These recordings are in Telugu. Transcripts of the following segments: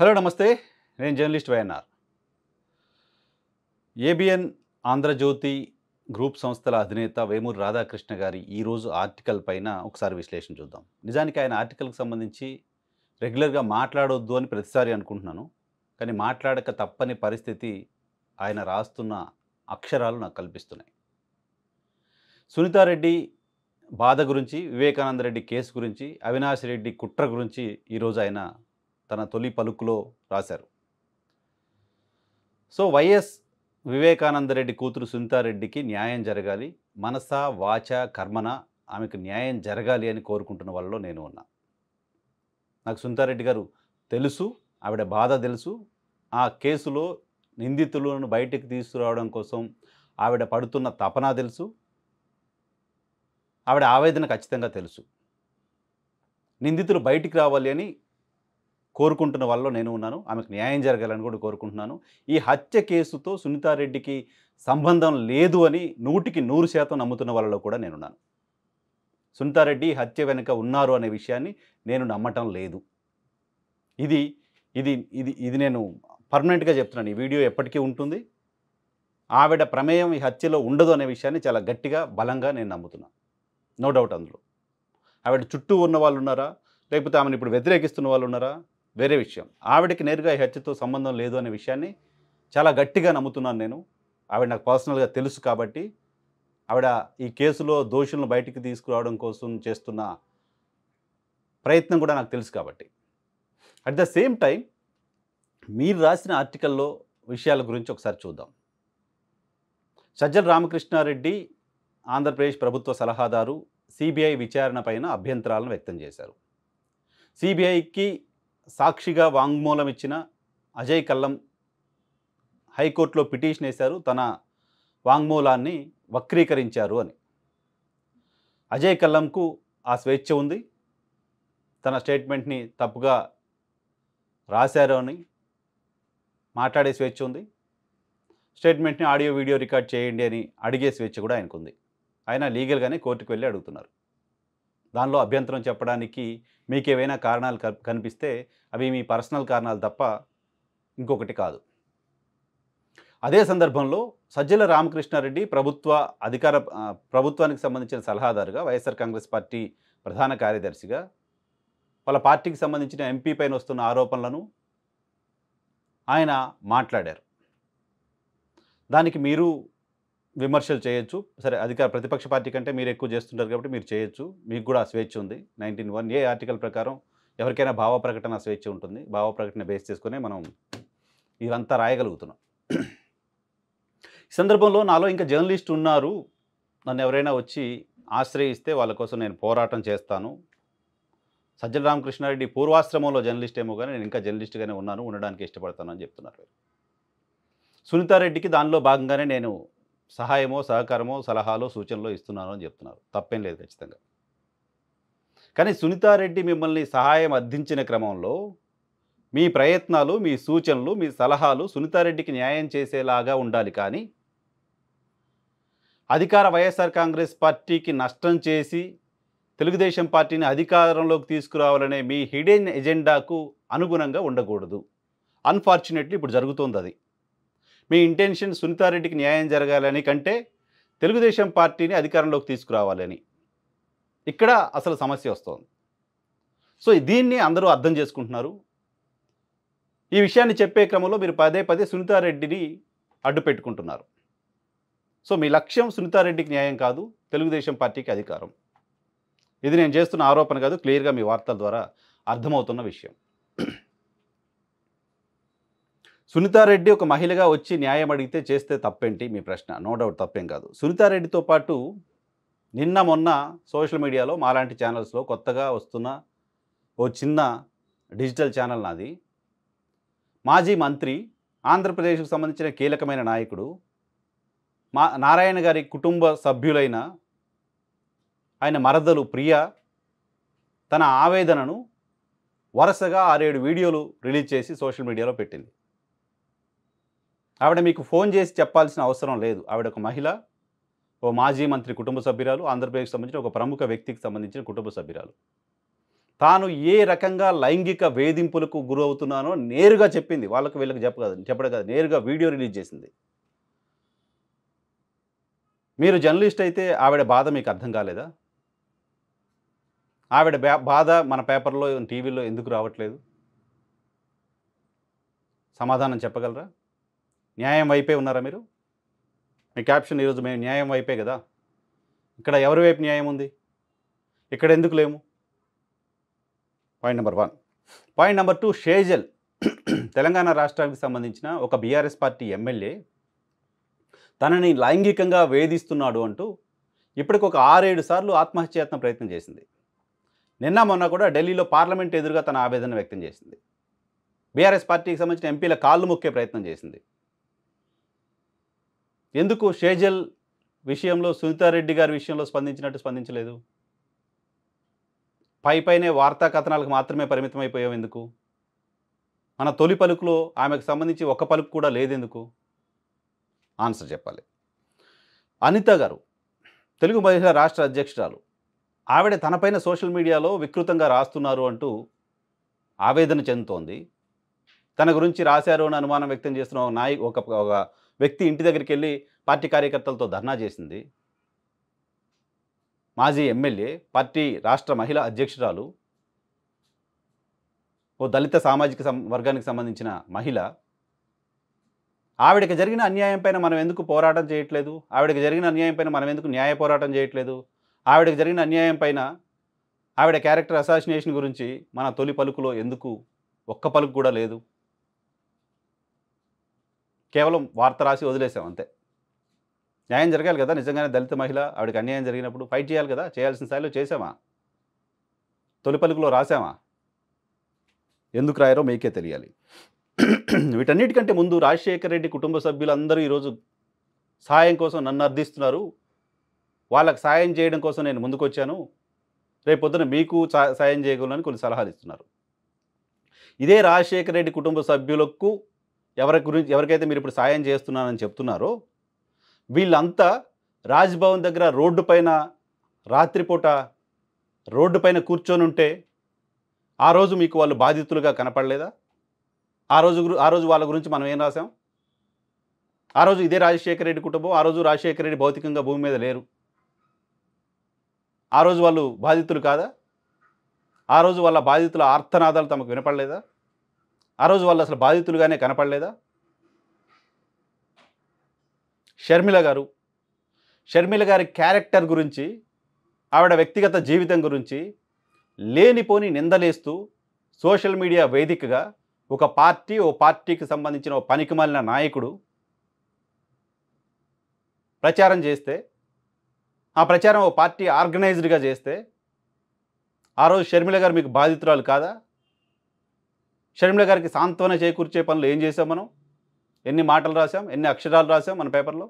హలో నమస్తే నేను journalist YNR ABN Andhrajyothi group సంస్థల అధినేత వేమూరి రాధాకృష్ణ గారి ఈరోజు ఆర్టికల్ పైన ఒకసారి విశ్లేషణ చూద్దాం నిజానికి ఆయన ఆర్టికల్కి సంబంధించి రెగ్యులర్గా మాట్లాడొద్దు అని ప్రతిసారి అనుకుంటున్నాను కానీ మాట్లాడక తప్పని పరిస్థితి ఆయన రాస్తున్న అక్షరాలు నాకు కల్పిస్తున్నాయి సునీతారెడ్డి బాధ గురించి వివేకానంద రెడ్డి కేసు గురించి అవినాష్ రెడ్డి కుట్ర గురించి ఈరోజు ఆయన తన తొలి పలుకులో రాశారు సో వైఎస్ వివేకానందరెడ్డి కూతురు సునీతారెడ్డికి న్యాయం జరగాలి మనస వాచ కర్మన ఆమెకు న్యాయం జరగాలి అని కోరుకుంటున్న వాళ్ళలో నేను ఉన్నా నాకు సునీతారెడ్డి గారు తెలుసు ఆవిడ బాధ తెలుసు ఆ కేసులో నిందితులను బయటకు తీసుకురావడం కోసం ఆవిడ పడుతున్న తపన తెలుసు ఆవిడ ఆవేదన ఖచ్చితంగా తెలుసు నిందితులు బయటికి రావాలి అని కోరుకుంటున్న వాళ్ళలో నేను ఉన్నాను ఆమెకు న్యాయం జరగాలని కూడా కోరుకుంటున్నాను ఈ హత్య కేసుతో సునీతారెడ్డికి సంబంధం లేదు అని నూటికి నూరు శాతం నమ్ముతున్న వాళ్ళలో కూడా నేనున్నాను సునీతారెడ్డి హత్య వెనుక ఉన్నారు అనే విషయాన్ని నేను నమ్మటం లేదు ఇది ఇది ఇది ఇది నేను పర్మనెంట్గా చెప్తున్నాను ఈ వీడియో ఎప్పటికీ ఉంటుంది ఆవిడ ప్రమేయం ఈ హత్యలో ఉండదు అనే విషయాన్ని చాలా గట్టిగా బలంగా నేను నమ్ముతున్నాను నో డౌట్ అందులో ఆవిడ చుట్టూ ఉన్న వాళ్ళు ఉన్నారా లేకపోతే ఆమెను ఇప్పుడు వ్యతిరేకిస్తున్న వాళ్ళు ఉన్నారా వేరే విషయం ఆవిడకి నేరుగా హత్యతో సంబంధం లేదు అనే విషయాన్ని చాలా గట్టిగా నమ్ముతున్నాను నేను ఆవిడ నాకు పర్సనల్గా తెలుసు కాబట్టి ఆవిడ ఈ కేసులో దోషులను బయటికి తీసుకురావడం కోసం చేస్తున్న ప్రయత్నం కూడా నాకు తెలుసు కాబట్టి అట్ ద సేమ్ టైం మీరు రాసిన ఆర్టికల్లో విషయాల గురించి ఒకసారి చూద్దాం సజ్జల రామకృష్ణారెడ్డి ఆంధ్రప్రదేశ్ ప్రభుత్వ సలహాదారు సిబిఐ విచారణ పైన అభ్యంతరాలను వ్యక్తం చేశారు సిబిఐకి సాక్షిగా వాంగ్మూలం ఇచ్చిన అజయ్ కల్లం హైకోర్టులో పిటిషన్ వేశారు తన వాంగ్మూలాన్ని వక్రీకరించారు అని అజయ్ కల్లంకు ఆ స్వేచ్ఛ ఉంది తన స్టేట్మెంట్ని తప్పుగా రాశారు అని మాట్లాడే స్వేచ్ఛ ఉంది స్టేట్మెంట్ని ఆడియో వీడియో రికార్డ్ చేయండి అని అడిగే స్వేచ్ఛ కూడా ఆయనకుంది ఆయన లీగల్గానే కోర్టుకు వెళ్ళి అడుగుతున్నారు దానిలో అభ్యంతరం చెప్పడానికి మీకు ఏవైనా కారణాలు కనిపిస్తే అవి మీ పర్సనల్ కారణాలు తప్ప ఇంకొకటి కాదు అదే సందర్భంలో సజ్జల రామకృష్ణారెడ్డి ప్రభుత్వ అధికార ప్రభుత్వానికి సంబంధించిన సలహాదారుగా వైఎస్ఆర్ కాంగ్రెస్ పార్టీ ప్రధాన కార్యదర్శిగా వాళ్ళ పార్టీకి సంబంధించిన ఎంపీ పైన వస్తున్న ఆరోపణలను ఆయన మాట్లాడారు దానికి మీరు విమర్శలు చేయొచ్చు సరే అధికార ప్రతిపక్ష పార్టీ కంటే మీరు ఎక్కువ చేస్తుంటారు కాబట్టి మీరు చేయొచ్చు మీకు కూడా ఆ స్వేచ్ఛ ఉంది నైన్టీన్ వన్ ఏ ఆర్టికల్ ప్రకారం ఎవరికైనా భావ ప్రకటన స్వేచ్ఛ ఉంటుంది భావ ప్రకటన బేస్ చేసుకునే మనం ఇదంతా రాయగలుగుతున్నాం ఈ సందర్భంలో నాలో ఇంకా జర్నలిస్ట్ ఉన్నారు నన్ను ఎవరైనా వచ్చి ఆశ్రయిస్తే వాళ్ళ కోసం నేను పోరాటం చేస్తాను సజ్జల రామకృష్ణారెడ్డి పూర్వాశ్రమంలో జర్నలిస్ట్ ఏమో కానీ నేను ఇంకా జర్నలిస్ట్గానే ఉన్నాను ఉండడానికి ఇష్టపడతాను అని చెప్తున్నారు సునీతారెడ్డికి దానిలో భాగంగానే నేను సహాయమో సహకారమో సలహాలో సూచనలో ఇస్తున్నాను అని చెప్తున్నారు తప్పేం లేదు ఖచ్చితంగా కానీ సునీతారెడ్డి మిమ్మల్ని సహాయం అందించిన క్రమంలో మీ ప్రయత్నాలు మీ సూచనలు మీ సలహాలు సునీతారెడ్డికి న్యాయం చేసేలాగా ఉండాలి కానీ అధికార వైఎస్ఆర్ కాంగ్రెస్ పార్టీకి నష్టం చేసి తెలుగుదేశం పార్టీని అధికారంలోకి తీసుకురావాలనే మీ హిడెన్ ఎజెండాకు అనుగుణంగా ఉండకూడదు అన్ఫార్చునేట్లీ ఇప్పుడు జరుగుతోంది అది మీ ఇంటెన్షన్ సునీతారెడ్డికి న్యాయం జరగాలని కంటే తెలుగుదేశం పార్టీని అధికారంలోకి తీసుకురావాలని ఇక్కడ అసలు సమస్య వస్తుంది సో దీన్ని అందరూ అర్థం చేసుకుంటున్నారు ఈ విషయాన్ని చెప్పే క్రమంలో మీరు పదే పదే సునీతారెడ్డిని అడ్డు పెట్టుకుంటున్నారు సో మీ లక్ష్యం సునీతారెడ్డికి న్యాయం కాదు తెలుగుదేశం పార్టీకి అధికారం ఇది నేను చేస్తున్న ఆరోపణ కాదు క్లియర్గా మీ వార్తల ద్వారా అర్థమవుతున్న విషయం సునీతారెడ్డి ఒక మహిళగా వచ్చి న్యాయం అడిగితే చేస్తే తప్పేంటి మీ ప్రశ్న నో డౌట్ తప్పేం కాదు సునీతారెడ్డితో పాటు నిన్న మొన్న సోషల్ మీడియాలో మాలాంటి ఛానల్స్లో కొత్తగా వస్తున్న ఓ చిన్న డిజిటల్ ఛానల్ నాది మాజీ మంత్రి ఆంధ్రప్రదేశ్కు సంబంధించిన కీలకమైన నాయకుడు మా నారాయణ గారి కుటుంబ సభ్యులైన ఆయన మరదలు ప్రియ తన ఆవేదనను వరుసగా ఆరేడు వీడియోలు రిలీజ్ చేసి సోషల్ మీడియాలో పెట్టింది ఆవిడ మీకు ఫోన్ చేసి చెప్పాల్సిన అవసరం లేదు ఆవిడ ఒక మహిళ ఓ మాజీ మంత్రి కుటుంబ సభ్యురాలు ఆంధ్రప్రదేశ్కి సంబంధించిన ఒక ప్రముఖ వ్యక్తికి సంబంధించిన కుటుంబ సభ్యురాలు తాను ఏ రకంగా లైంగిక వేధింపులకు గురవుతున్నానో నేరుగా చెప్పింది వాళ్ళకి వీళ్ళకి చెప్పగదు చెప్పడం కదా నేరుగా వీడియో రిలీజ్ చేసింది మీరు జర్నలిస్ట్ అయితే ఆవిడ బాధ మీకు అర్థం కాలేదా ఆవిడ బాధ మన పేపర్లో టీవీలో ఎందుకు రావట్లేదు సమాధానం చెప్పగలరా న్యాయం వైపే ఉన్నారా మీరు మీ క్యాప్షన్ ఈరోజు మేము న్యాయం వైపే కదా ఇక్కడ ఎవరి వైపు న్యాయం ఉంది ఇక్కడ ఎందుకు లేము point number one point number two Shejal Telangana రాష్ట్రానికి సంబంధించిన ఒక బీఆర్ఎస్ పార్టీ ఎమ్మెల్యే తనని లైంగికంగా వేధిస్తున్నాడు అంటూ ఇప్పటికి ఒక ఆరేడు సార్లు ఆత్మహత్యాత్మ ప్రయత్నం చేసింది నిన్న మొన్న కూడా ఢిల్లీలో పార్లమెంట్ ఎదురుగా తన ఆవేదన వ్యక్తం చేసింది బీఆర్ఎస్ పార్టీకి సంబంధించిన ఎంపీల కాళ్ళు మొక్కే ప్రయత్నం చేసింది ఎందుకు షేజల్ విషయంలో సునీతారెడ్డి గారి విషయంలో స్పందించినట్టు స్పందించలేదు పై పైనే వార్తా కథనాలకు మాత్రమే పరిమితం అయిపోయాం ఎందుకు మన తొలి పలుకులో ఆమెకు సంబంధించి ఒక పలుకు కూడా లేదెందుకు ఆన్సర్ చెప్పాలి అనిత గారు తెలుగు మహిళా రాష్ట్ర అధ్యక్షురాలు ఆవిడ తనపైన సోషల్ మీడియాలో వికృతంగా రాస్తున్నారు అంటూ ఆవేదన చెందుతోంది తన గురించి రాశారు అని అనుమానం వ్యక్తం చేస్తున్న ఒక నాయ ఒక వ్యక్తి ఇంటి దగ్గరికి వెళ్ళి పార్టీ కార్యకర్తలతో ధర్నా చేసింది మాజీ ఎమ్మెల్యే పార్టీ రాష్ట్ర మహిళా అధ్యక్షురాలు ఓ దళిత సామాజిక వర్గానికి సంబంధించిన మహిళ ఆవిడకి జరిగిన అన్యాయం పైన మనం ఎందుకు పోరాటం చేయట్లేదు ఆవిడకి జరిగిన అన్యాయం పైన మనం ఎందుకు న్యాయ పోరాటం చేయట్లేదు ఆవిడకి జరిగిన అన్యాయం పైన ఆవిడ క్యారెక్టర్ అసాసినేషన్ గురించి మన తొలి పలుకులో ఎందుకు ఒక్క పలుకు కూడా లేదు కేవలం వార్త రాసి వదిలేసాం అంతే న్యాయం జరగాలి కదా నిజంగానే దళిత మహిళ ఆవిడకి అన్యాయం జరిగినప్పుడు ఫైట్ చేయాలి కదా చేయాల్సిన స్థాయిలో చేసామా తొలి పలుకులో రాసామా ఎందుకు రాయారో మీకే తెలియాలి వీటన్నిటికంటే ముందు రాజశేఖర రెడ్డి కుటుంబ సభ్యులందరూ ఈరోజు సాయం కోసం నన్ను అర్థిస్తున్నారు వాళ్ళకి సాయం చేయడం కోసం నేను ముందుకొచ్చాను రేపు పొద్దున మీకు సాయం చేయగలను కొన్ని సలహాలు ఇస్తున్నారు ఇదే రాజశేఖర రెడ్డి కుటుంబ సభ్యులకు ఎవరి గురించి ఎవరికైతే మీరు ఇప్పుడు సాయం చేస్తున్నారని చెప్తున్నారో వీళ్ళంతా రాజ్భవన్ దగ్గర రోడ్డు పైన రాత్రిపూట రోడ్డు పైన కూర్చొని ఉంటే ఆ రోజు మీకు వాళ్ళు బాధితులుగా కనపడలేదా ఆ రోజు ఆ రోజు వాళ్ళ గురించి మనం ఏం రాసాం ఆ రోజు ఇదే రాజశేఖర రెడ్డి కుటుంబం ఆ రోజు రాజశేఖర రెడ్డి భౌతికంగా భూమి మీద లేరు ఆ రోజు వాళ్ళు బాధితులు కాదా ఆ రోజు వాళ్ళ బాధితుల ఆర్థనాదాలు తమకు వినపడలేదా ఆ రోజు వాళ్ళు అసలు బాధితులుగానే కనపడలేదా షర్మిల గారు షర్మిల గారి క్యారెక్టర్ గురించి ఆవిడ వ్యక్తిగత జీవితం గురించి లేనిపోని నిందలేస్తూ సోషల్ మీడియా వేదికగా ఒక పార్టీ ఓ పార్టీకి సంబంధించిన ఓ పనికిమాలిన నాయకుడు ప్రచారం చేస్తే ఆ ప్రచారం ఓ పార్టీ ఆర్గనైజ్డ్గా చేస్తే ఆ రోజు షర్మిల గారు మీకు బాధితురాలు కాదా షర్మిల గారికి సాంత్వన చేకూర్చే పనులు ఏం చేసాం మనం ఎన్ని మాటలు రాసాం ఎన్ని అక్షరాలు రాసాం మన పేపర్లో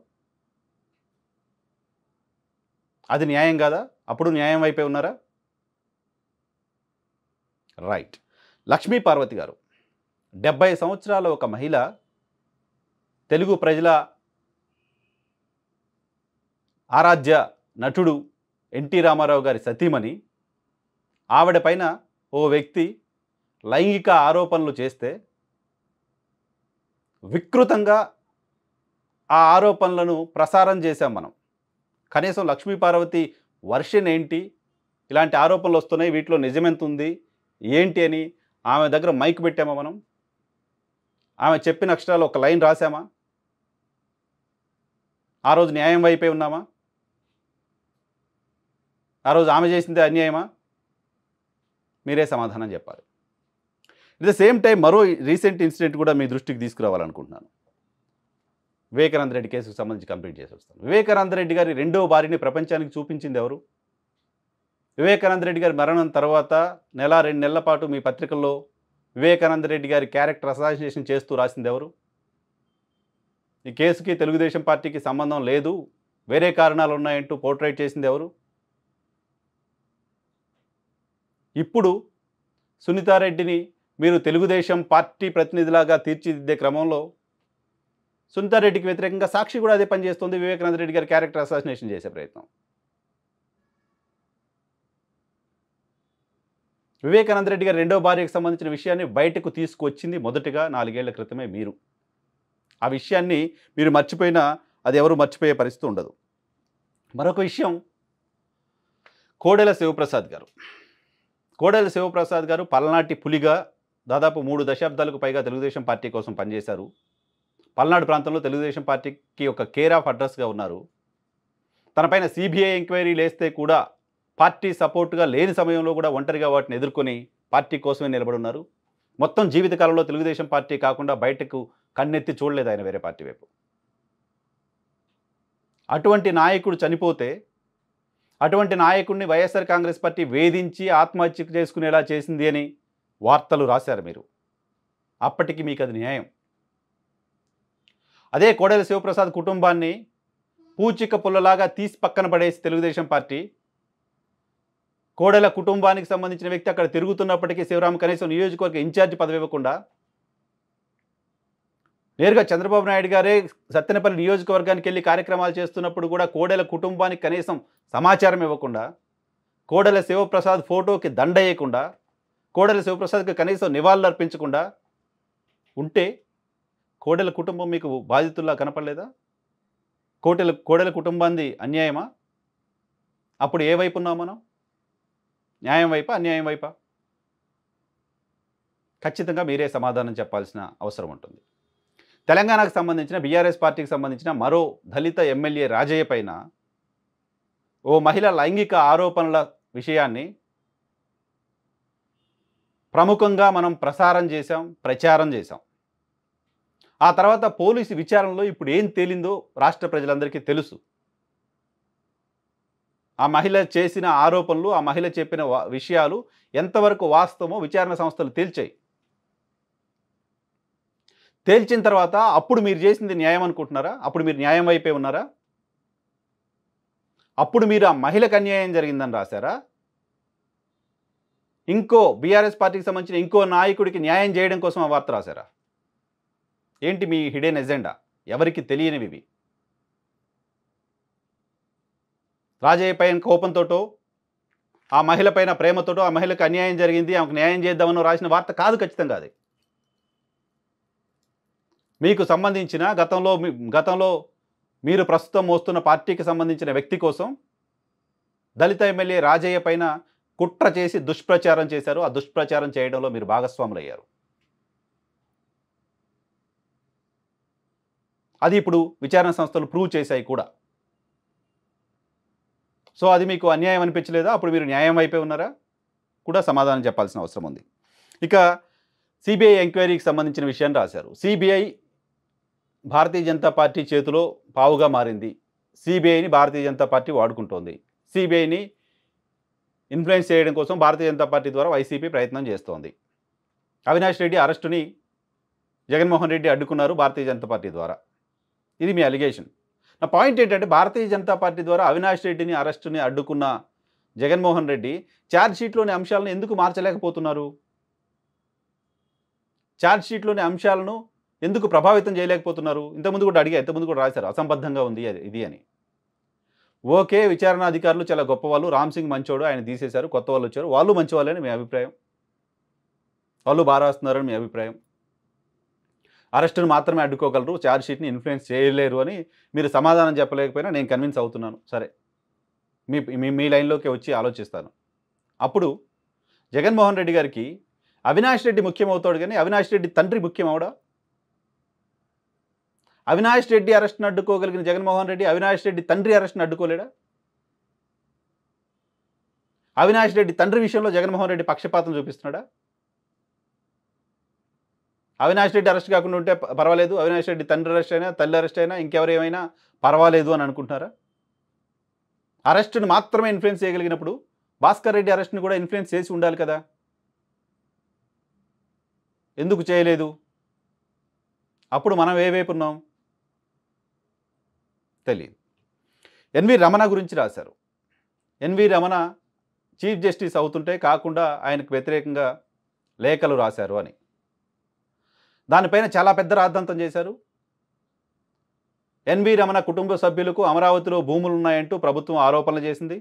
అది న్యాయం కాదా అప్పుడు న్యాయం వైపే ఉన్నారా రైట్ లక్ష్మీ పార్వతి గారు డెబ్బై సంవత్సరాల ఒక మహిళ తెలుగు ప్రజల ఆరాధ్య నటుడు ఎన్టీ రామారావు గారి సతీమణి ఆవిడ పైన ఓ వ్యక్తి లైంగిక ఆరోపణలు చేస్తే వికృతంగా ఆ ఆరోపణలను ప్రసారం చేశాం మనం కనీసం లక్ష్మీపార్వతి వర్షన్ ఏంటి ఇలాంటి ఆరోపణలు వస్తున్నాయి వీటిలో నిజమెంత ఉంది ఏంటి అని ఆమె దగ్గర మైక్ పెట్టామా మనం ఆమె చెప్పిన అక్షరాలు ఒక లైన్ రాసామా ఆ రోజు న్యాయం వైపే ఉన్నామా ఆ రోజు ఆమె చేసిందే అన్యాయమా మీరే సమాధానం చెప్పాలి ద సేమ్ టైం మరో రీసెంట్ ఇన్సిడెంట్ కూడా మీ దృష్టికి తీసుకురావాలనుకుంటున్నాను వివేకానంద రెడ్డి కేసుకు సంబంధించి కంప్లీట్ చేసి వస్తాను వివేకానంద రెడ్డి గారి రెండో భార్యని ప్రపంచానికి చూపించింది ఎవరు వివేకానంద రెడ్డి గారి మరణం తర్వాత నెల రెండు నెలల పాటు మీ పత్రికల్లో వివేకానంద రెడ్డి గారి క్యారెక్టర్ అసోసియేషన్ చేస్తూ రాసింది ఎవరు ఈ కేసుకి తెలుగుదేశం పార్టీకి సంబంధం లేదు వేరే కారణాలు ఉన్నాయంటూ పోర్ట్రైట్ చేసింది ఎవరు ఇప్పుడు సునీతారెడ్డిని మీరు తెలుగుదేశం పార్టీ ప్రతినిధిలాగా తీర్చిదిద్దే క్రమంలో సునీతారెడ్డికి వ్యతిరేకంగా సాక్షి కూడా అదే పనిచేస్తుంది వివేకానంద రెడ్డి గారి క్యారెక్టర్ అసాసినేషన్ చేసే ప్రయత్నం వివేకానంద రెడ్డి గారి రెండో భార్యకు సంబంధించిన విషయాన్ని బయటకు తీసుకువచ్చింది మొదటగా నాలుగేళ్ల క్రితమే మీరు ఆ విషయాన్ని మీరు మర్చిపోయినా అది ఎవరు మర్చిపోయే పరిస్థితి ఉండదు మరొక విషయం కోడెల శివప్రసాద్ గారు కోడెల శివప్రసాద్ గారు పల్నాటి పులిగా దాదాపు మూడు దశాబ్దాలకు పైగా తెలుగుదేశం పార్టీ కోసం పనిచేశారు పల్నాడు ప్రాంతంలో తెలుగుదేశం పార్టీకి ఒక కేర్ ఆఫ్ అడ్రస్గా ఉన్నారు తనపైన సిబిఐ ఎంక్వైరీ లేస్తే కూడా పార్టీ సపోర్టుగా లేని సమయంలో కూడా ఒంటరిగా వాటిని ఎదుర్కొని పార్టీ కోసమే నిలబడి ఉన్నారు మొత్తం జీవితకాలంలో తెలుగుదేశం పార్టీ కాకుండా బయటకు కన్నెత్తి చూడలేదు ఆయన వేరే పార్టీ వైపు అటువంటి నాయకుడు చనిపోతే అటువంటి నాయకుడిని వైఎస్ఆర్ కాంగ్రెస్ పార్టీ వేధించి ఆత్మహత్య చేసుకునేలా చేసింది అని వార్తలు రాశారు మీరు అప్పటికి మీకు అది న్యాయం అదే కోడెల శివప్రసాద్ కుటుంబాన్ని పూచిక పుల్లలాగా తీసి పక్కన పడేసి తెలుగుదేశం పార్టీ కోడెల కుటుంబానికి సంబంధించిన వ్యక్తి అక్కడ తిరుగుతున్నప్పటికీ శివరామ కనీసం నియోజకవర్గ ఇన్ఛార్జ్ పదవి ఇవ్వకుండా నేరుగా చంద్రబాబు నాయుడు గారే సత్తెనపల్లి నియోజకవర్గానికి వెళ్ళి కార్యక్రమాలు చేస్తున్నప్పుడు కూడా కోడెల కుటుంబానికి కనీసం సమాచారం ఇవ్వకుండా కోడెల శివప్రసాద్ ఫోటోకి వేయకుండా కోడెల శివప్రసాద్కి కనీసం నివాళులు అర్పించకుండా ఉంటే కోడెల కుటుంబం మీకు బాధితుల్లా కనపడలేదా కోటెల కోడెల కుటుంబాన్ని అన్యాయమా అప్పుడు ఏ వైపు ఉన్నాం మనం న్యాయం వైపా అన్యాయం వైపా ఖచ్చితంగా మీరే సమాధానం చెప్పాల్సిన అవసరం ఉంటుంది తెలంగాణకు సంబంధించిన బీఆర్ఎస్ పార్టీకి సంబంధించిన మరో దళిత ఎమ్మెల్యే రాజయ్య పైన ఓ మహిళ లైంగిక ఆరోపణల విషయాన్ని ప్రముఖంగా మనం ప్రసారం చేశాం ప్రచారం చేశాం ఆ తర్వాత పోలీసు విచారణలో ఇప్పుడు ఏం తేలిందో రాష్ట్ర ప్రజలందరికీ తెలుసు ఆ మహిళ చేసిన ఆరోపణలు ఆ మహిళ చెప్పిన విషయాలు ఎంతవరకు వాస్తవమో విచారణ సంస్థలు తేల్చాయి తేల్చిన తర్వాత అప్పుడు మీరు చేసింది న్యాయం అనుకుంటున్నారా అప్పుడు మీరు న్యాయం వైపే ఉన్నారా అప్పుడు మీరు ఆ మహిళకు అన్యాయం జరిగిందని రాశారా ఇంకో బీఆర్ఎస్ పార్టీకి సంబంధించిన ఇంకో నాయకుడికి న్యాయం చేయడం కోసం ఆ వార్త రాశారా ఏంటి మీ హిడెన్ ఎజెండా ఎవరికి తెలియనివి ఇవి రాజయ్య పైన కోపంతోటో ఆ మహిళ పైన ప్రేమతోటో ఆ మహిళకు అన్యాయం జరిగింది ఆమెకు న్యాయం చేద్దామనో రాసిన వార్త కాదు ఖచ్చితంగా అది మీకు సంబంధించిన గతంలో గతంలో మీరు ప్రస్తుతం మోస్తున్న పార్టీకి సంబంధించిన వ్యక్తి కోసం దళిత ఎమ్మెల్యే రాజయ్య పైన కుట్ర చేసి దుష్ప్రచారం చేశారు ఆ దుష్ప్రచారం చేయడంలో మీరు భాగస్వాములు అయ్యారు అది ఇప్పుడు విచారణ సంస్థలు ప్రూవ్ చేశాయి కూడా సో అది మీకు అన్యాయం అనిపించలేదా అప్పుడు మీరు న్యాయం అయిపోయి ఉన్నారా కూడా సమాధానం చెప్పాల్సిన అవసరం ఉంది ఇక సిబిఐ ఎంక్వైరీకి సంబంధించిన విషయాన్ని రాశారు సిబిఐ భారతీయ జనతా పార్టీ చేతిలో పావుగా మారింది సిబిఐని భారతీయ జనతా పార్టీ వాడుకుంటోంది సిబిఐని ఇన్ఫ్లుయెన్స్ చేయడం కోసం భారతీయ జనతా పార్టీ ద్వారా వైసీపీ ప్రయత్నం చేస్తోంది అవినాష్ రెడ్డి అరెస్టుని జగన్మోహన్ రెడ్డి అడ్డుకున్నారు భారతీయ జనతా పార్టీ ద్వారా ఇది మీ అలిగేషన్ నా పాయింట్ ఏంటంటే భారతీయ జనతా పార్టీ ద్వారా అవినాష్ రెడ్డిని అరెస్టుని అడ్డుకున్న జగన్మోహన్ రెడ్డి ఛార్జ్షీట్లోని అంశాలను ఎందుకు మార్చలేకపోతున్నారు ఛార్జ్షీట్లోని అంశాలను ఎందుకు ప్రభావితం చేయలేకపోతున్నారు ఇంతకుముందు కూడా అడిగా ఇంతకుముందు కూడా రాశారు అసంబద్ధంగా ఉంది ఇది అని ఓకే విచారణ అధికారులు చాలా గొప్పవాళ్ళు రామ్ సింగ్ మంచోడు ఆయన తీసేశారు కొత్త వాళ్ళు వచ్చారు వాళ్ళు మంచివాళ్ళని మీ అభిప్రాయం వాళ్ళు బాగా రాస్తున్నారని మీ అభిప్రాయం అరెస్టును మాత్రమే అడ్డుకోగలరు ఛార్జ్షీట్ని ఇన్ఫ్లుయెన్స్ చేయలేరు అని మీరు సమాధానం చెప్పలేకపోయినా నేను కన్విన్స్ అవుతున్నాను సరే మీ మీ మీ లైన్లోకి వచ్చి ఆలోచిస్తాను అప్పుడు జగన్మోహన్ రెడ్డి గారికి అవినాష్ రెడ్డి ముఖ్యమవుతాడు కానీ అవినాష్ రెడ్డి తండ్రి ముఖ్యమవడా అవినాష్ రెడ్డి అరెస్ట్ని అడ్డుకోగలిగిన జగన్మోహన్ రెడ్డి అవినాష్ రెడ్డి తండ్రి అరెస్ట్ని అడ్డుకోలేడా అవినాష్ రెడ్డి తండ్రి విషయంలో జగన్మోహన్ రెడ్డి పక్షపాతం చూపిస్తున్నాడా అవినాష్ రెడ్డి అరెస్ట్ కాకుండా ఉంటే పర్వాలేదు అవినాష్ రెడ్డి తండ్రి అరెస్ట్ అయినా తల్లి అరెస్ట్ అయినా ఇంకెవరు ఏమైనా పర్వాలేదు అని అనుకుంటున్నారా అరెస్టును మాత్రమే ఇన్ఫ్లుయెన్స్ చేయగలిగినప్పుడు భాస్కర్ రెడ్డి అరెస్ట్ని కూడా ఇన్ఫ్లుయెన్స్ చేసి ఉండాలి కదా ఎందుకు చేయలేదు అప్పుడు మనం ఏ వైపు ఉన్నాం తెలియదు ఎన్వి రమణ గురించి రాశారు ఎన్వి రమణ చీఫ్ జస్టిస్ అవుతుంటే కాకుండా ఆయనకు వ్యతిరేకంగా లేఖలు రాశారు అని దానిపైన చాలా పెద్ద రాద్ధాంతం చేశారు ఎన్వి రమణ కుటుంబ సభ్యులకు అమరావతిలో భూములు ఉన్నాయంటూ ప్రభుత్వం ఆరోపణలు చేసింది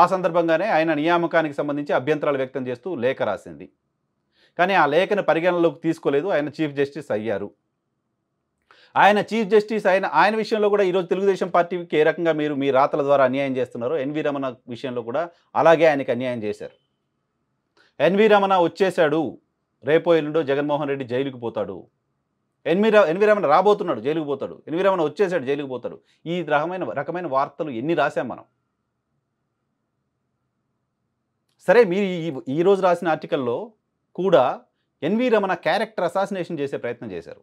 ఆ సందర్భంగానే ఆయన నియామకానికి సంబంధించి అభ్యంతరాలు వ్యక్తం చేస్తూ లేఖ రాసింది కానీ ఆ లేఖను పరిగణనలోకి తీసుకోలేదు ఆయన చీఫ్ జస్టిస్ అయ్యారు ఆయన చీఫ్ జస్టిస్ ఆయన ఆయన విషయంలో కూడా ఈరోజు తెలుగుదేశం పార్టీకి ఏ రకంగా మీరు మీ రాతల ద్వారా అన్యాయం చేస్తున్నారో ఎన్వి రమణ విషయంలో కూడా అలాగే ఆయనకి అన్యాయం చేశారు ఎన్వి రమణ వచ్చేశాడు రేపో ఎల్లుండో జగన్మోహన్ రెడ్డి జైలుకి పోతాడు ఎన్వి ఎన్వి రమణ రాబోతున్నాడు జైలుకు పోతాడు ఎన్వి రమణ వచ్చేసాడు జైలుకు పోతాడు ఈ రకమైన రకమైన వార్తలు ఎన్ని రాశాం మనం సరే మీరు ఈ ఈరోజు రాసిన ఆర్టికల్లో కూడా ఎన్వి రమణ క్యారెక్టర్ అసాసినేషన్ చేసే ప్రయత్నం చేశారు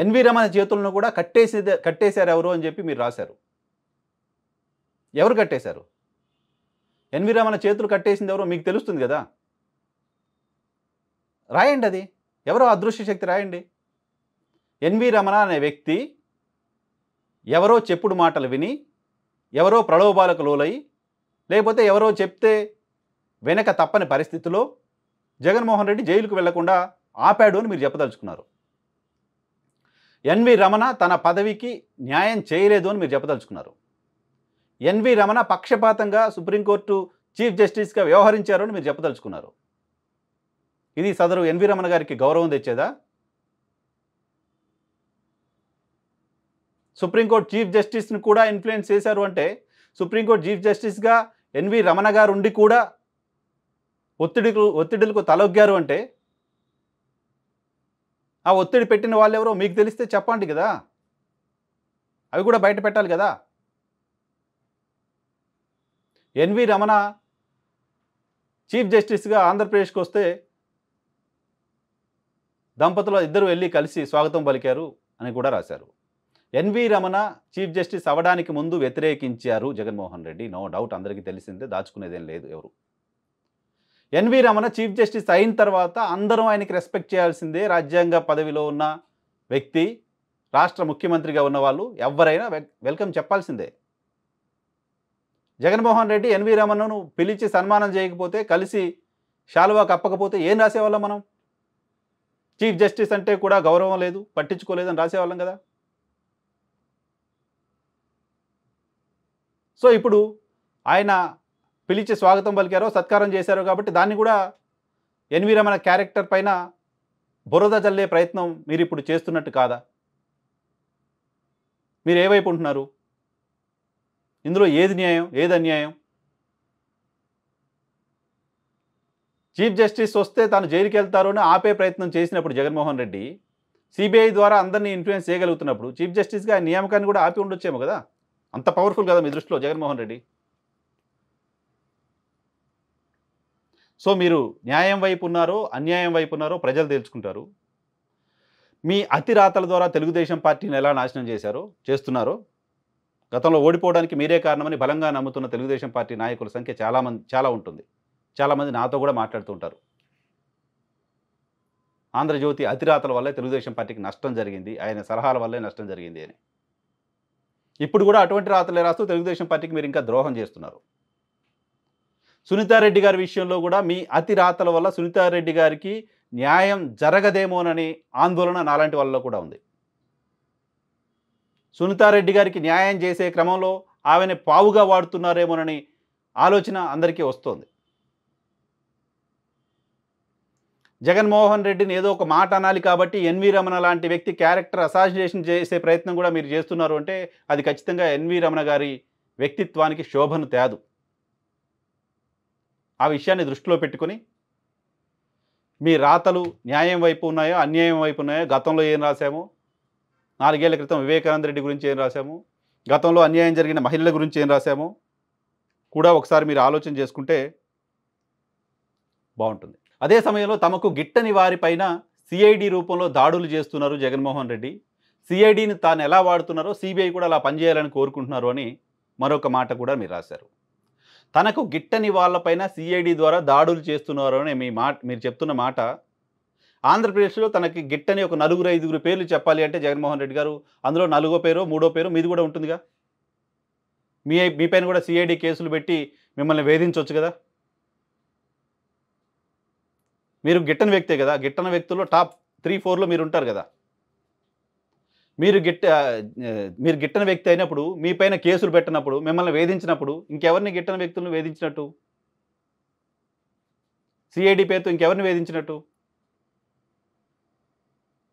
ఎన్వి రమణ చేతులను కూడా కట్టేసి కట్టేశారు ఎవరు అని చెప్పి మీరు రాశారు ఎవరు కట్టేశారు ఎన్వి రమణ చేతులు కట్టేసింది ఎవరో మీకు తెలుస్తుంది కదా రాయండి అది ఎవరో అదృశ్య శక్తి రాయండి ఎన్వి రమణ అనే వ్యక్తి ఎవరో చెప్పుడు మాటలు విని ఎవరో ప్రలోభాలకు లోలై లేకపోతే ఎవరో చెప్తే వెనక తప్పని పరిస్థితిలో జగన్మోహన్ రెడ్డి జైలుకు వెళ్లకుండా ఆపాడు అని మీరు చెప్పదలుచుకున్నారు ఎన్వి రమణ తన పదవికి న్యాయం చేయలేదు అని మీరు చెప్పదలుచుకున్నారు ఎన్వి రమణ పక్షపాతంగా సుప్రీంకోర్టు చీఫ్ జస్టిస్గా వ్యవహరించారు అని మీరు చెప్పదలుచుకున్నారు ఇది సదరు ఎన్వి రమణ గారికి గౌరవం తెచ్చేదా సుప్రీంకోర్టు చీఫ్ జస్టిస్ని కూడా ఇన్ఫ్లుయెన్స్ చేశారు అంటే సుప్రీంకోర్టు చీఫ్ జస్టిస్గా ఎన్వి రమణ గారు ఉండి కూడా ఒత్తిడికి ఒత్తిడులకు తలొగ్గారు అంటే ఆ ఒత్తిడి పెట్టిన వాళ్ళు ఎవరో మీకు తెలిస్తే చెప్పండి కదా అవి కూడా బయట పెట్టాలి కదా ఎన్వి రమణ చీఫ్ జస్టిస్గా ఆంధ్రప్రదేశ్కి వస్తే దంపతులు ఇద్దరు వెళ్ళి కలిసి స్వాగతం పలికారు అని కూడా రాశారు ఎన్వి రమణ చీఫ్ జస్టిస్ అవడానికి ముందు వ్యతిరేకించారు జగన్మోహన్ రెడ్డి నో డౌట్ అందరికీ తెలిసిందే దాచుకునేదేం లేదు ఎవరు ఎన్వి రమణ చీఫ్ జస్టిస్ అయిన తర్వాత అందరూ ఆయనకి రెస్పెక్ట్ చేయాల్సిందే రాజ్యాంగ పదవిలో ఉన్న వ్యక్తి రాష్ట్ర ముఖ్యమంత్రిగా ఉన్నవాళ్ళు ఎవరైనా వెల్కమ్ చెప్పాల్సిందే జగన్మోహన్ రెడ్డి ఎన్వి రమణను పిలిచి సన్మానం చేయకపోతే కలిసి శాలువా కప్పకపోతే ఏం రాసేవాళ్ళం మనం చీఫ్ జస్టిస్ అంటే కూడా గౌరవం లేదు పట్టించుకోలేదని రాసేవాళ్ళం కదా సో ఇప్పుడు ఆయన పిలిచి స్వాగతం పలికారో సత్కారం చేశారో కాబట్టి దాన్ని కూడా ఎన్వి రమణ క్యారెక్టర్ పైన బురద జల్లే ప్రయత్నం మీరు ఇప్పుడు చేస్తున్నట్టు కాదా మీరు ఏవైపు ఉంటున్నారు ఇందులో ఏది న్యాయం ఏది అన్యాయం చీఫ్ జస్టిస్ వస్తే తాను జైలుకి వెళ్తారు అని ఆపే ప్రయత్నం చేసినప్పుడు జగన్మోహన్ రెడ్డి సిబిఐ ద్వారా అందరినీ ఇన్ఫ్లుయెన్స్ చేయగలుగుతున్నప్పుడు చీఫ్ జస్టిస్గా నియామకాన్ని కూడా ఆపి ఉండొచ్చేమో కదా అంత పవర్ఫుల్ కదా మీ దృష్టిలో జగన్మోహన్ రెడ్డి సో మీరు న్యాయం వైపు ఉన్నారో అన్యాయం వైపు ఉన్నారో ప్రజలు తెలుసుకుంటారు మీ అతిరాతల ద్వారా తెలుగుదేశం పార్టీని ఎలా నాశనం చేశారో చేస్తున్నారో గతంలో ఓడిపోవడానికి మీరే కారణమని బలంగా నమ్ముతున్న తెలుగుదేశం పార్టీ నాయకుల సంఖ్య చాలామంది చాలా ఉంటుంది చాలామంది నాతో కూడా మాట్లాడుతుంటారు ఆంధ్రజ్యోతి అతిరాతల వల్లే తెలుగుదేశం పార్టీకి నష్టం జరిగింది ఆయన సలహాల వల్లే నష్టం జరిగింది అని ఇప్పుడు కూడా అటువంటి రాతలే రాస్తూ తెలుగుదేశం పార్టీకి మీరు ఇంకా ద్రోహం చేస్తున్నారు సునీతారెడ్డి గారి విషయంలో కూడా మీ అతి రాతల వల్ల సునీతారెడ్డి గారికి న్యాయం జరగదేమోనని ఆందోళన నాలాంటి వాళ్ళలో కూడా ఉంది సునీతారెడ్డి గారికి న్యాయం చేసే క్రమంలో ఆమెను పావుగా వాడుతున్నారేమోనని ఆలోచన అందరికీ వస్తోంది జగన్మోహన్ రెడ్డిని ఏదో ఒక మాట అనాలి కాబట్టి ఎన్వి రమణ లాంటి వ్యక్తి క్యారెక్టర్ అసాసినేషన్ చేసే ప్రయత్నం కూడా మీరు చేస్తున్నారు అంటే అది ఖచ్చితంగా ఎన్వి రమణ గారి వ్యక్తిత్వానికి శోభను తేదు ఆ విషయాన్ని దృష్టిలో పెట్టుకుని మీ రాతలు న్యాయం వైపు ఉన్నాయో అన్యాయం వైపు ఉన్నాయో గతంలో ఏం రాశాము నాలుగేళ్ల క్రితం వివేకానంద రెడ్డి గురించి ఏం రాశాము గతంలో అన్యాయం జరిగిన మహిళల గురించి ఏం రాశాము కూడా ఒకసారి మీరు ఆలోచన చేసుకుంటే బాగుంటుంది అదే సమయంలో తమకు గిట్టని వారిపైన సిఐడి రూపంలో దాడులు చేస్తున్నారు జగన్మోహన్ రెడ్డి సిఐడిని తాను ఎలా వాడుతున్నారో సిబిఐ కూడా అలా పనిచేయాలని కోరుకుంటున్నారు అని మరొక మాట కూడా మీరు రాశారు తనకు గిట్టని వాళ్ళపైన సిఐడి ద్వారా దాడులు చేస్తున్నారు అనే మీ మాట మీరు చెప్తున్న మాట ఆంధ్రప్రదేశ్లో తనకి గిట్టని ఒక నలుగురు ఐదుగురు పేర్లు చెప్పాలి అంటే జగన్మోహన్ రెడ్డి గారు అందులో నలుగో పేరు మూడో పేరు మీది కూడా ఉంటుందిగా మీ మీపైన కూడా సిఐడి కేసులు పెట్టి మిమ్మల్ని వేధించవచ్చు కదా మీరు గిట్టని వ్యక్తే కదా గిట్టని వ్యక్తుల్లో టాప్ త్రీ ఫోర్లో మీరు ఉంటారు కదా మీరు గిట్ట మీరు గిట్టని వ్యక్తి అయినప్పుడు మీ పైన కేసులు పెట్టినప్పుడు మిమ్మల్ని వేధించినప్పుడు ఇంకెవరిని గిట్టని వ్యక్తులను వేధించినట్టు సిఐడి పేరుతో ఇంకెవరిని వేధించినట్టు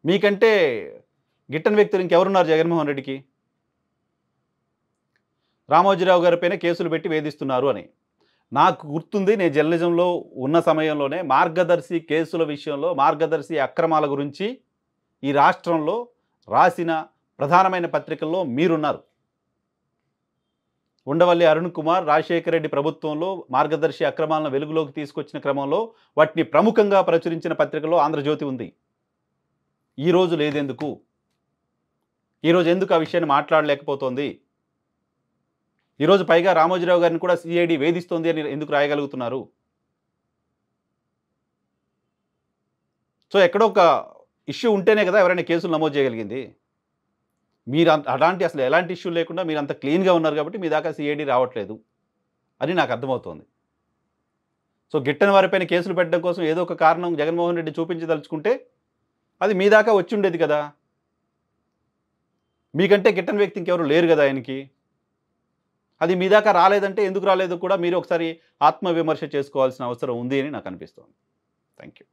మీకంటే గిట్టని వ్యక్తులు ఇంకెవరున్నారు జగన్మోహన్ రెడ్డికి రామోజీరావు గారి పైన కేసులు పెట్టి వేధిస్తున్నారు అని నాకు గుర్తుంది నేను జర్నలిజంలో ఉన్న సమయంలోనే మార్గదర్శి కేసుల విషయంలో మార్గదర్శి అక్రమాల గురించి ఈ రాష్ట్రంలో రాసిన ప్రధానమైన పత్రికల్లో మీరున్నారు ఉండవల్లి అరుణ్ కుమార్ రాజశేఖర రెడ్డి ప్రభుత్వంలో మార్గదర్శి అక్రమాలను వెలుగులోకి తీసుకొచ్చిన క్రమంలో వాటిని ప్రముఖంగా ప్రచురించిన పత్రికలో ఆంధ్రజ్యోతి ఉంది ఈరోజు లేదెందుకు ఈరోజు ఎందుకు ఆ విషయాన్ని మాట్లాడలేకపోతోంది ఈరోజు పైగా రామోజీరావు గారిని కూడా సిఐడి వేధిస్తోంది అని ఎందుకు రాయగలుగుతున్నారు సో ఎక్కడో ఒక ఇష్యూ ఉంటేనే కదా ఎవరైనా కేసులు నమోదు చేయగలిగింది మీరు అలాంటి అసలు ఎలాంటి ఇష్యూ లేకుండా మీరు అంత క్లీన్గా ఉన్నారు కాబట్టి మీ దాకా సిఐడి రావట్లేదు అని నాకు అర్థమవుతోంది సో గిట్టని వారిపైన కేసులు పెట్టడం కోసం ఏదో ఒక కారణం జగన్మోహన్ రెడ్డి చూపించదలుచుకుంటే అది మీ దాకా వచ్చి ఉండేది కదా మీకంటే గిట్టని వ్యక్తి ఇంకెవరు లేరు కదా ఆయనకి అది మీ దాకా రాలేదంటే ఎందుకు రాలేదు కూడా మీరు ఒకసారి ఆత్మవిమర్శ చేసుకోవాల్సిన అవసరం ఉంది అని నాకు అనిపిస్తోంది థ్యాంక్ యూ